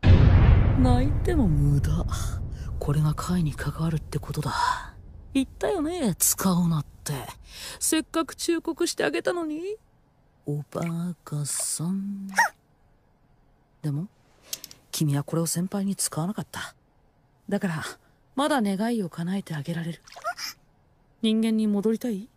泣いても無駄これが会に関わるってことだ言ったよね使うなってせっかく忠告してあげたのにおばかさんでも君はこれを先輩に使わなかっただからまだ願いを叶えてあげられる人間に戻りたい